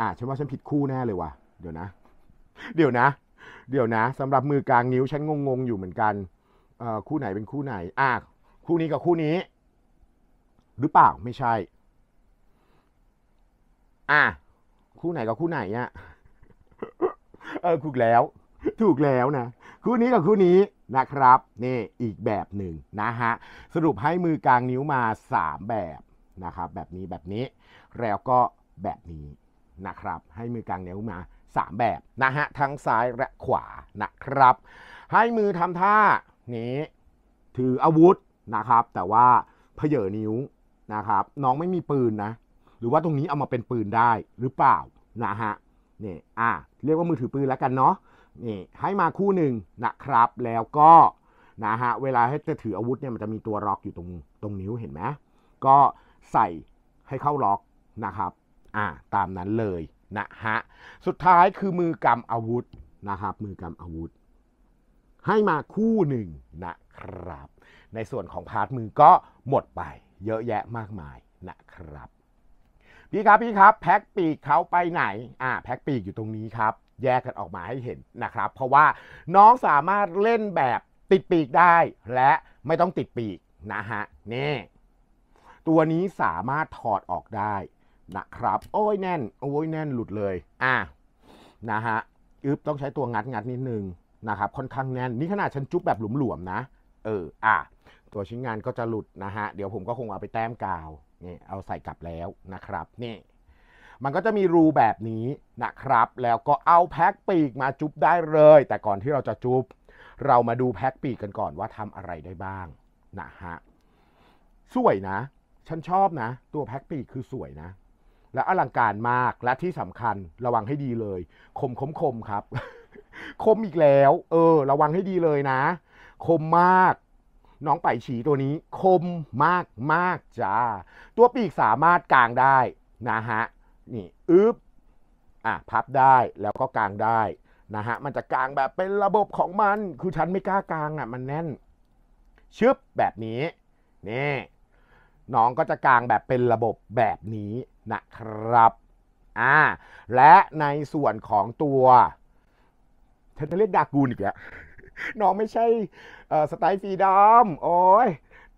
อ่ะฉันว่าฉันผิดคู่แน่เลยวะ่ะ เดี๋ยวนะ เดี๋ยวนะ เดี๋ยวนะสำหรับมือกลางนิ้วฉันงงๆ อยู่เหมือนกันเอ่อคู่ไหนเป็นคู่ไหน อ่ะ คู่นี้กับคู่นี้ หรือเปล่า ไม่ใช่อ่ะ คู่ไหนกับคู่ไหนอ่ะ เออ ถูกแล้วถูกแล้วนะ คู่นี้กับคู่นี้นะครับนี่อีกแบบหนึ่งนะฮะสรุปให้มือกลางนิ้วมา 3 แบบนะครับแบบนี้แบบนี้แล้วก็แบบนี้นะครับ ให้มือกลางนิ้วมา 3 แบบนะฮะทั้งซ้ายและขวานะครับ ให้มือทำท่านี้ถืออาวุธนะครับ แต่ว่าเพเยอนิ้วนะครับ น้องไม่มีปืนนะหรือว่าตรงนี้เอามาเป็นปืนได้หรือเปล่านะฮะนี่อ่ะเรียกว่ามือถือปืนแล้วกันเนาะนี่ให้มาคู่หนึ่งนะครับ แล้วก็นะฮะเวลาให้จะถืออาวุธเนี่ยมันจะมีตัวล็อกอยู่ตรงตรงนิ้วเห็นไหมก็ใส่ให้เข้าล็อกนะครับ อ่า ตามนั้นเลยนะฮะ สุดท้ายคือมือกำอาวุธนะครับ มือกำอาวุธ ให้มาคู่หนึ่งนะครับ ในส่วนของพาร์ทมือก็หมดไปเยอะแยะมากมายนะครับพี่ครับพี่ครับแพ็กปีกเขาไปไหนอ่าแพ็กปีกอยู่ตรงนี้ครับแยกกันออกมาให้เห็นนะครับเพราะว่าน้องสามารถเล่นแบบติดปีกได้ และไม่ต้องติดปีกนะฮะนี่ตัวนี้สามารถถอดออกได้นะครับโอ้ยแน่นโอ้ยแน่นหลุดเลยอ่านะฮะอึบต้องใช้ตัวงัดงัดนิดนึงนะครับค่อนข้างแน่นนี่ขนาดฉันจุ๊บแบบหลุมๆนะเอออ่ะตัวชิ้นงานก็จะหลุดนะฮะเดี๋ยวผมก็คงเอาไปแต้มกาวนี่เอาใส่กลับแล้วนะครับนี่ มันก็จะมีรูแบบนี้นะครับ แล้วก็เอาแพ็กปีกมาจุ๊บได้เลย แต่ก่อนที่เราจะจุ๊บเรามาดูแพ็กปีกกันก่อนว่าทำอะไรได้บ้างนะฮะสวยนะฉันชอบนะ ตัวแพ็กปีกคือสวยนะ และอลังการมากและที่สำคัญระวังให้ดีเลย คมคมคมครับ คมอีกแล้ว เออ ระวังให้ดีเลยนะ คมมากน้องไปฉีตัวนี้คมมากมากจ้าตัวปีกสามารถกางได้นะฮะนี่อึ๊บอ่ะพับได้แล้วก็กางได้นะฮะมันจะกางแบบเป็นระบบของมันคือฉันไม่กล้ากางอ่ะมันแน่นชึบแบบนี้นี่น้องก็จะกางแบบเป็นระบบแบบนี้นะครับอ่าและในส่วนของตัว ฉันจะเรียกดากูนอีกแล้วน้องไม่ใช่สไตล์ฟรีดอมโอ้ย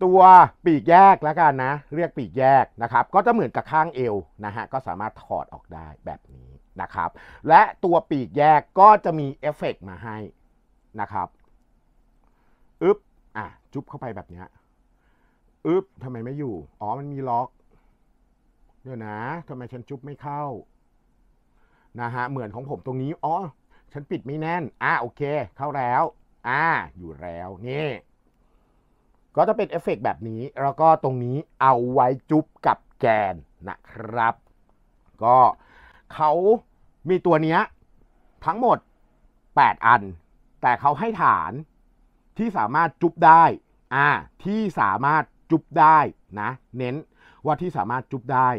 ตัวปีกแยกแล้วกันนะ เรียกปีกแยกนะครับ ก็จะเหมือนกับข้างเอวนะฮะ ก็สามารถถอดออกได้แบบนี้นะครับ และตัวปีกแยกก็จะมีเอฟเฟกมาให้นะครับ อึ๊บ อ่ะ จุ๊บเข้าไปแบบนี้อึ๊บทำไมไม่อยู่ อ๋อ มันมีล็อก เดี๋ยวนะทำไมฉันจุ๊บไม่เข้า นะฮะ เหมือนของผมตรงนี้ อ๋อ ฉันปิดไม่แน่น อ่ะโอเค เข้าแล้วอ่า อยู่แล้ว นี่ ก็จะเป็นเอฟเฟกแบบนี้ แล้วก็ตรงนี้เอาไว้จุ๊บกับแกนนะครับ ก็เขามีตัวเนี้ย ทั้งหมด 8 อัน แต่เขาให้ฐานที่สามารถจุ๊บได้ อ่า ที่สามารถจุ๊บได้นะ เน้นว่าที่สามารถจุ๊บได้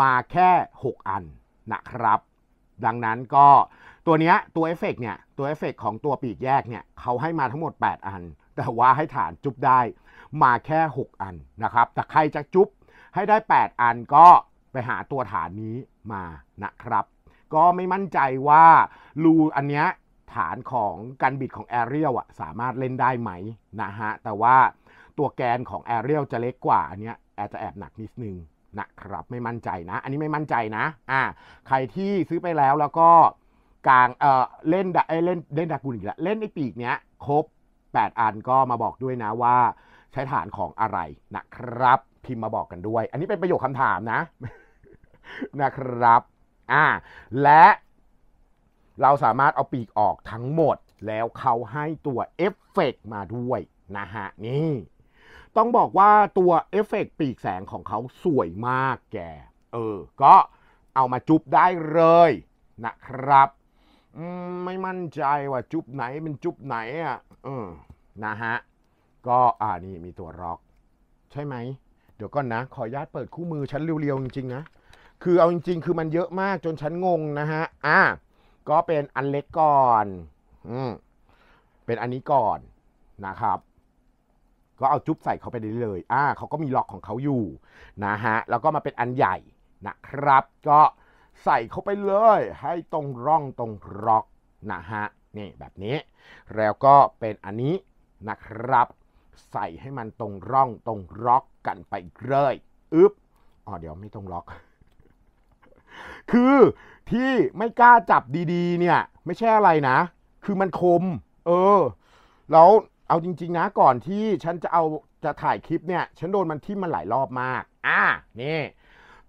มาแค่ 6 อันนะครับ ดังนั้นก็ตัวเนี้ยตัวเอฟเฟกเนี่ยตัวเอฟเฟกของตัวปีกแยกเนี่ยเขาให้มาทั้งหมด 8 อัน แต่ว่าให้ฐานจุ๊บได้มาแค่ 6 อันนะครับแต่ใครจะจุ๊บให้ได้ 8 อันก็ไปหาตัวฐานนี้มานะครับ ก็ไม่มั่นใจว่ารูอันเนี้ยฐานของการบิดของแอเรียลอะสามารถเล่นได้ไหมนะฮะแต่ว่าตัวแกนของแอเรียลจะเล็กกว่าอันเนี้ยแอจะแอบหนักนิดนึงนะครับไม่มั่นใจนะ อันนี้ไม่มั่นใจนะอ่าใครที่ซื้อไปแล้วแล้วก็กลางเออเล่นเอเล่น เล่นดากูลอีกแล้วเล่นไอ้ปีกเนี้ย ครบ 8 อัน ก็มาบอกด้วยนะว่า ใช้ฐานของอะไรนะครับ พิมพ์มาบอกกันด้วย อันนี้เป็นประโยคคำถามนะ นะครับ อ่า และ เราสามารถเอาปีกออกทั้งหมดแล้วเขาให้ตัวเอฟเฟกมาด้วยนะฮะ นี่ ต้องบอกว่าตัวเอฟเฟกปีกแสงของเขาสวยมากแก เออ ก็เอามาจุบได้เลยนะครับไม่มั่นใจว่าจุ๊บไหนเป็นจุ๊บไหนอ่ะเออนะฮะก็อ่านี่มีตัวล็อก ใช่ไหมเดี๋ยวก่อนนะ ขออนุญาตเปิดคู่มือชั้นเรียวๆจริงๆนะคือเอาจริง ๆ คือมันเยอะมากจนชั้นงงนะฮะอ่ะก็เป็นอันเล็กก่อนอืมเป็นอันนี้ก่อนนะครับ ก็เอาจุ๊บใส่เขาไปได้เลย อ่าเขาก็มีล็อกของเขาอยู่นะฮะแล้วก็มาเป็นอันใหญ่นะครับ ก็ใส่เข้าไปเลย ให้ตรงร่องตรงร็อกนะฮะนี่แบบนี้ แล้วก็เป็นอันนี้นะครับ ใส่ให้มันตรงร่องตรงร็อกกันไปเลยอึ๊บอ๋อเดี๋ยวไม่ตรงร็อก คือที่ไม่กล้าจับดีๆ เนี่ยไม่ใช่อะไรนะ คือมันคม เออแล้วเอาจริง ๆนะก่อนที่ฉันจะเอาจะถ่ายคลิปเนี่ยฉันโดนมันทิ่มมันหลายรอบมากอ่านี่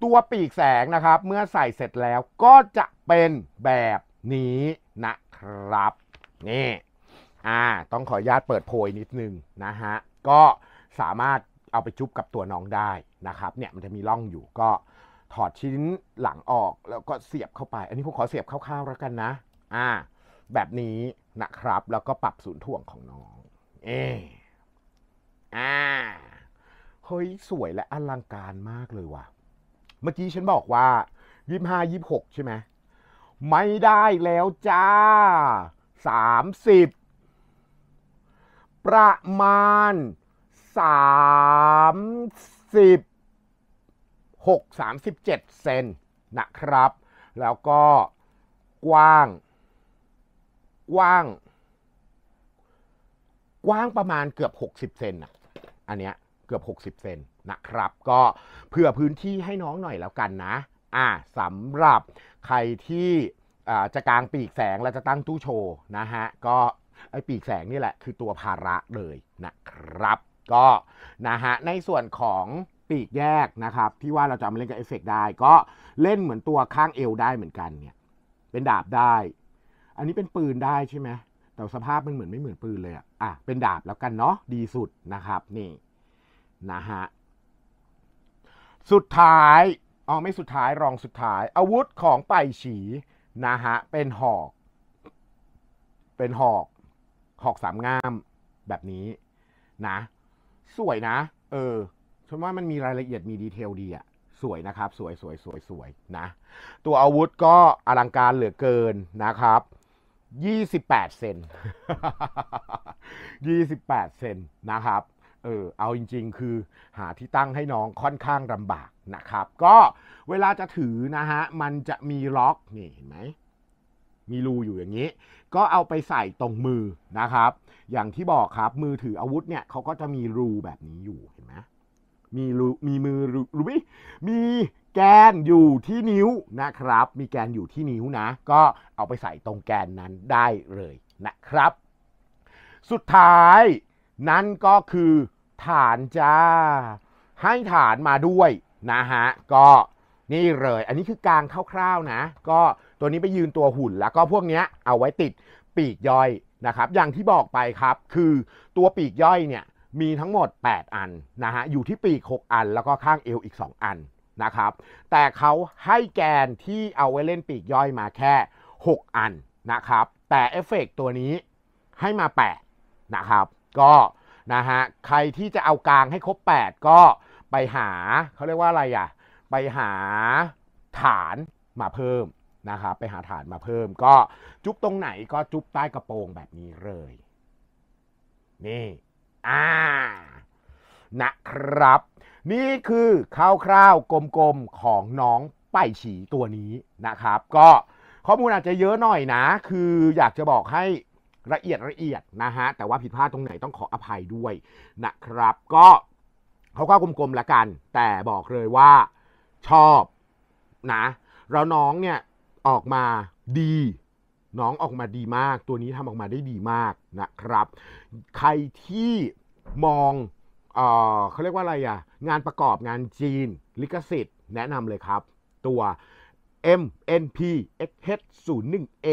ตัวปีกแสงนะครับเมื่อใส่เสร็จแล้วก็จะเป็นแบบนี้นะครับนี่อ่าต้องขออนุญาตเปิดโพยนิดนึงนะฮะก็สามารถเอาไปจุ๊บกับตัวน้องได้นะครับเนี่ยมันจะมีร่องอยู่ก็ถอดชิ้นหลังออกแล้วก็เสียบเข้าไปอันนี้ผมขอเสียบคร่าวๆแล้วกันนะอ่าแบบนี้นะครับแล้วก็ปรับศูนย์ถ่วงของน้องเออ่าเฮ้ยสวยและอลังการมากเลยว่ะเมื่อกี้ฉันบอกว่ายี่ห้ายี่หกใช่ไหมไม่ได้แล้วจ้าสามสิบประมาณสามสิบหกสามสิบเจ็ดเซนนะครับ แล้วก็กว้าง กว้าง กว้างประมาณเกือบ 60 เซน่ะอันเนี้ยเกือบ 60 เซนนะครับก็เผื่อพื้นที่ให้น้องหน่อยแล้วกันนะ อ่าสำหรับใครที่จะกางปีกแสงและจะตั้งตู้โชว์ นะฮะ ก็ไอปีกแสงนี่แหละคือตัวภาระเลยนะครับ ก็นะฮะ ในส่วนของปีกแยกนะครับ ที่ว่าเราจะมาเล่นกับเอฟเฟกได้ ก็เล่นเหมือนตัวข้างเอวได้เหมือนกันเนี่ย เป็นดาบได้ อันนี้เป็นปืนได้ใช่ไหมแต่สภาพมันเหมือนไม่เหมือนปืนเลยอ่ะอ่ะเป็นดาบแล้วกันเนาะดีสุดนะครับนี่นะฮะสุดท้าย อ๋อ ไม่สุดท้าย รองสุดท้าย อาวุธของไปฉีนะฮะเป็นหอก เป็นหอก หอกสามง่ามแบบนี้ นะ สวยนะ เออฉันว่ามันมีรายละเอียด มีดีเทลดีอะสวยนะครับ สวย สวย สวย สวยนะ ตัวอาวุธก็อลังการเหลือเกินนะครับ ยี่สิบแปดเซน ยี่สิบแปดเซนนะครับเออเอาจริงๆคือหาที่ตั้งให้น้องค่อนข้างลำบากนะครับ ก็เวลาจะถือนะฮะมันจะมีล็อกนี่เห็นไหมมีรูอยู่อย่างนี้ ก็เอาไปใส่ตรงมือนะครับ อย่างที่บอกครับมือถืออาวุธเนี่ยเขาก็จะมีรูแบบนี้อยู่เห็นไหมมีรูมีมือรูวิมีแกนอยู่ที่นิ้วนะครับ มีแกนอยู่ที่นิ้วนะก็เอาไปใส่ตรงแกนนั้นได้เลยนะครับ สุดท้ายนั่นก็คือฐานจ้าให้ฐานมาด้วยนะฮะ ก็นี่เลยอันนี้คือกลางคร่าวๆนะ ก็ตัวนี้ไปยืนตัวหุ่นแล้วก็พวกเนี้ยเอาไว้ติดปีกย่อยนะครับอย่างที่บอกไปครับคือตัวปีกย่อยเนี่ยมีทั้งหมด 8 อันนะฮะอยู่ที่ปีก 6 อันแล้วก็ข้างเอวอีก 2 อันนะครับแต่เขาให้แกนที่เอาไว้เล่นปีกย่อยมาแค่ 6 อันนะครับ แต่เอฟเฟกตัวนี้ให้มา8นะครับก็นะฮะใครที่จะเอากลางให้ครบ 8 ก็ไปหา เขาเรียกว่าอะไรอ่ะ ไปหาฐานมาเพิ่มนะครับไปหาฐานมาเพิ่ม ก็จุ๊บตรงไหนก็จุ๊บใต้กระโปรงแบบนี้เลย นี่ อ่านะครับนี่คือคร่าวๆกลมๆ ของน้องไปฉีตัวนี้นะครับก็ข้อมูลอาจจะเยอะหน่อยนะ คืออยากจะบอกให้ละเอียดละเอียดนะฮะ แต่ว่าผิดพลาดตรงไหนต้องขออภัยด้วยนะครับ ก็ เขาก็กลมๆละกัน แต่บอกเลยว่าชอบ นะ เราน้องเนี่ย ออกมาดี น้องออกมาดีมาก ตัวนี้ทำออกมาได้ดีมากนะครับ ใครที่มองเออเขาเรียกว่าอะไรอะ่ะ งานประกอบงานจีน ลิขสิทธิ์ แนะนำเลยครับ ตัว MNP XH01A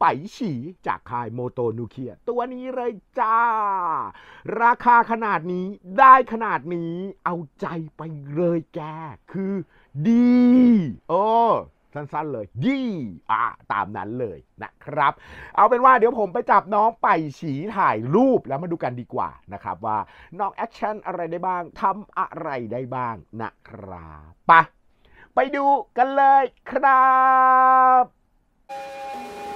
ไปฉีจากค่ายโมโตนูเคียตัวนี้เลยจ้า ราคาขนาดนี้ได้ขนาดนี้เอาใจไปเลยแกคือดีโอ้สั้นๆเลยยี่อ่าตามนั้นเลยนะครับ เอาเป็นว่าเดี๋ยวผมไปจับน้องไปฉีถ่ายรูปแล้วมาดูกันดีกว่านะครับว่าน้องแอคชั่นอะไรได้บ้างทำอะไรได้บ้างนะ ครับปะไปดูกันเลยครับ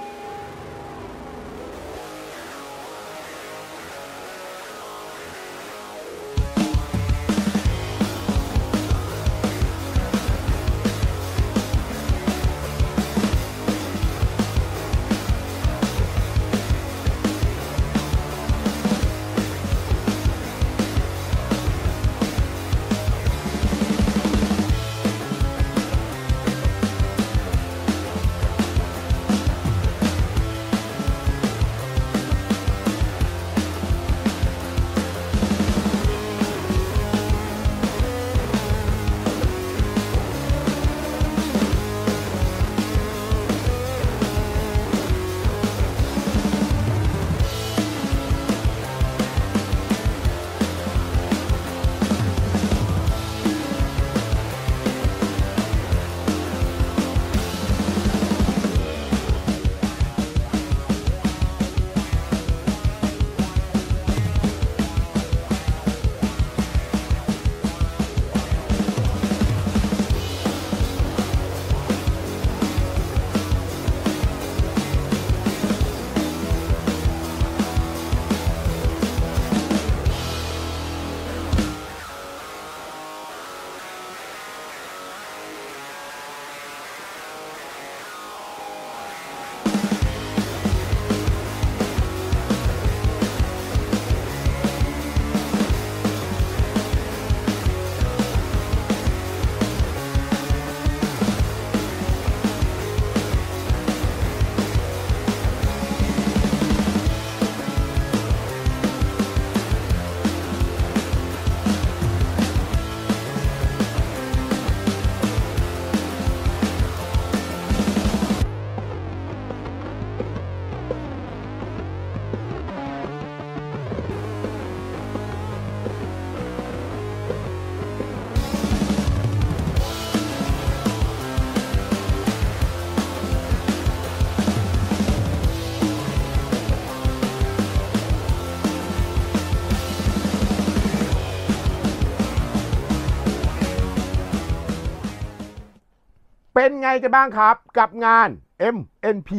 เป็นไงกันบ้างครับกับงาน MNP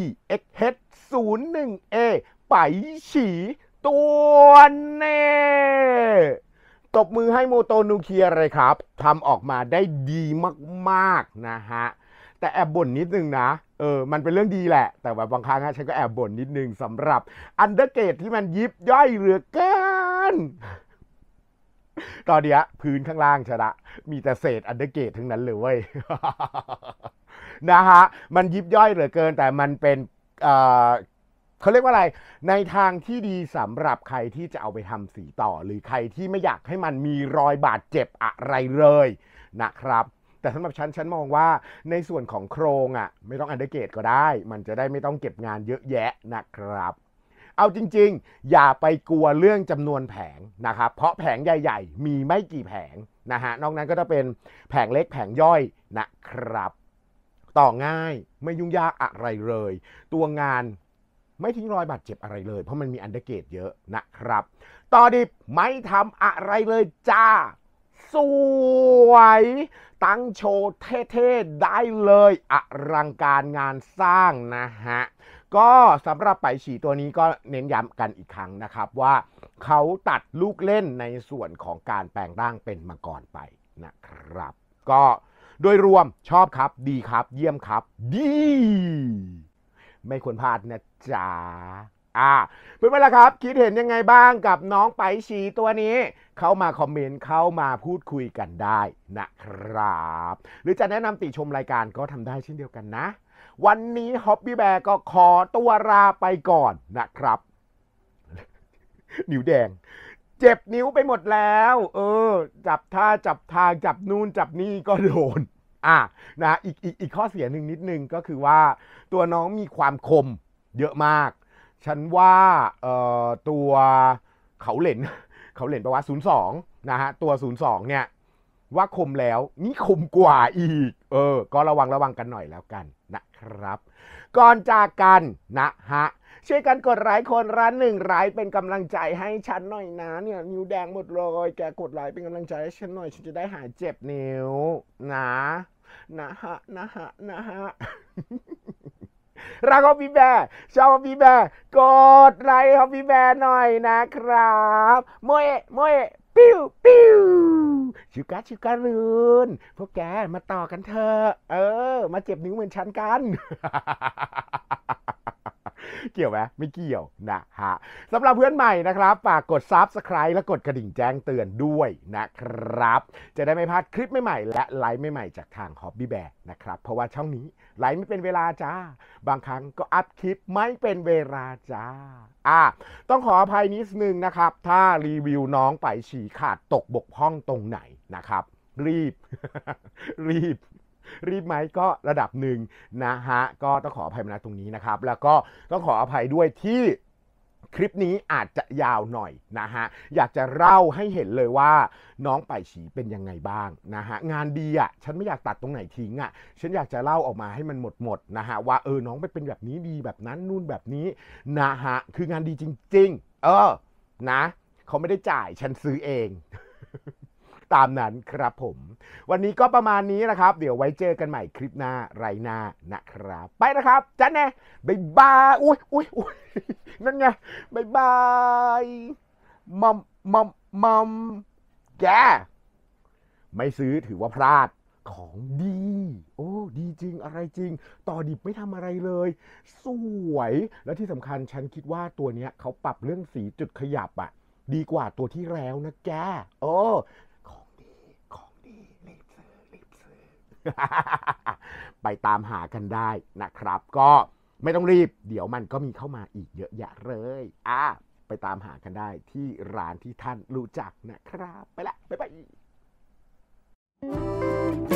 XH 0 1 A ไปฉีตัวเน่ตบมือให้โมโตนูเคียเลยครับทำออกมาได้ดีมากๆนะฮะแต่แอบบ่นนิดนึงนะเออมันเป็นเรื่องดีแหละ แต่ว่าบางครั้งฉันก็แอบบ่นนิดนึงสำหรับอันเดอร์เกตที่มันยิบย่อยเหลือเกินตอนเนี้ยพื้นข้างล่างชนะมีแต่เศษอันเดอร์เกตทั้งนั้นเลยเว้ยนะฮะมันยิบย่อยเหลือเกิน แต่มันเป็นเขาเรียกว่าอะไร ในทางที่ดีสำหรับใครที่จะเอาไปทำสีต่อ หรือใครที่ไม่อยากให้มันมีรอยบาดเจ็บอะไรเลยนะครับ แต่สำหรับฉัน ฉันมองว่าในส่วนของโครงอะ่ะไม่ต้องอันเดอร์เกตก็ได้ มันจะได้ไม่ต้องเก็บงานเยอะแยะนะครับเอาจริงๆ อย่าไปกลัวเรื่องจำนวนแผงนะครับ เพราะแผงใหญ่ๆ มีไม่กี่แผงนะฮะ นอกนั้นก็จะเป็นแผงเล็กแผงย่อยนะครับ ต่อง่ายไม่ยุ่งยากอะไรเลย ตัวงานไม่ทิ้งรอยบาดเจ็บอะไรเลย เพราะมันมีอันเดอร์เกตเยอะนะครับต่อดิบไม่ทำอะไรเลย จ้าสวยตั้งโชว์เท่ๆได้เลยอลังการงานสร้างนะฮะก็สำหรับไปฉี่ตัวนี้ก็เน้นย้ำกันอีกครั้งนะครับ ว่าเขาตัดลูกเล่นในส่วนของการแปลงร่างเป็นมังกรไปนะครับ ก็โดยรวมชอบครับดีครับ เยี่ยมครับดี ไม่ควรพลาดนะจ๊ะอ่าเพื่อนๆล่ะครับ คิดเห็นยังไงบ้างกับน้องไปฉีตัวนี้ เข้ามาคอมเมนต์เข้ามาพูดคุยกันได้นะครับ หรือจะแนะนำติชมรายการก็ทำได้เช่นเดียวกันนะวันนี้ฮอปปี้แบร์ก็ขอตัวลาไปก่อน นะครับ นิ้วแดง เจ็บนิ้วไปหมดแล้ว เออ จับท่าจับทางจับนู่นจับนี่ก็โดนอ่ะนะอีก อีก อีกข้อเสียหนึ่งนิดนึงก็คือว่า ตัวน้องมีความคมเยอะมาก ฉันว่าเอ่อตัวเขาเหลนเขาเหลนแปลว่า02 นะฮะ ตัว 02 เนี่ย ว่าคมแล้ว นี่คมกว่าอีก เออ ก็ระวังระวังกันหน่อยแล้วกันนะครับก่อนจากกันนะฮะช่วยกันกดไลค์คนละหนึ่งไลค์เป็นกำลังใจให้ฉันหน่อยนะเนี่ยนิ้วแดงหมดเลยแกกดไลค์เป็นกำลังใจให้ฉันหน่อยฉันจะได้หายเจ็บนิ้วนะนะฮะนะฮะนะฮะรักของพี่แบร์ชอบพี่แบร์กดไลค์ของพี่แบร์หน่อยนะครับมวยมวยปิ้ว ปิ้วชิวกาชิวการืนพวกแก มาต่อกันเถอะเออ มาเจ็บนิ้วเหมือนฉันกันเกี่ยวไหมไม่เกี่ยวนะฮะสำหรับเพื่อนใหม่นะครับฝากกด Subscribe และกดกระดิ่งแจ้งเตือนด้วยนะครับ จะได้ไม่พลาดคลิปใหม่ๆและไลฟ์ใหม่ๆจากทาง Hobby Bear นะครับเพราะว่าช่องนี้ไลฟ์ไม่เป็นเวลาจ้า บางครั้งก็อัดคลิปไม่เป็นเวลาจ้าอ่ะต้องขออภัยนิดนึงนะครับ ถ้ารีวิวน้องไปฉี่ขาดตกบกพร่องตรงไหนนะครับ รีบ รีบรีบไหมก็ระดับหนึ่งนะฮะก็ต้องขออภัยมาณตรงนี้นะครับแล้วก็ต้องขออภัยด้วยที่คลิปนี้อาจจะยาวหน่อยนะฮะอยากจะเล่าให้เห็นเลยว่า น้องไปฉีเป็นยังไงบ้างนะฮะงานดีอ่ะฉันไม่อยากตัดตรงไหนทิ้งอ่ะฉันอยากจะเล่าออกมาให้มันหมดหมดนะฮะว่าเออน้องไปเป็นแบบนี้ดีแบบนั้นนู่นแบบนี้นะฮะคืองานดีจริง ๆ เออนะเขาไม่ได้จ่ายฉันซื้อเองตามนั้นครับผม วันนี้ก็ประมาณนี้นะครับ เดี๋ยวไว้เจอกันใหม่คลิปหน้าไรหน้านะครับ ไปนะครับจันแน่บายบาย อุ้ยอุ้ยอุ้ยนั่นไงบายบาย มัม มัม มัม แก ไม่ซื้อถือว่าพลาด ของดี โอ้ ดีจริงอะไรจริง ต่อดิบไม่ทำอะไรเลย สวย แล้วที่สำคัญ ฉันคิดว่าตัวเนี้ย เขาปรับเรื่องสีจุดขยับอะดีกว่าตัวที่แล้วนะแกโอ้ไปตามหากันได้นะครับ ก็ไม่ต้องรีบ เดี๋ยวมันก็มีเข้ามาอีกเยอะแยะเลยอ่าไปตามหากันได้ที่ร้านที่ท่านรู้จักนะครับ ไปละบ๊ายบาย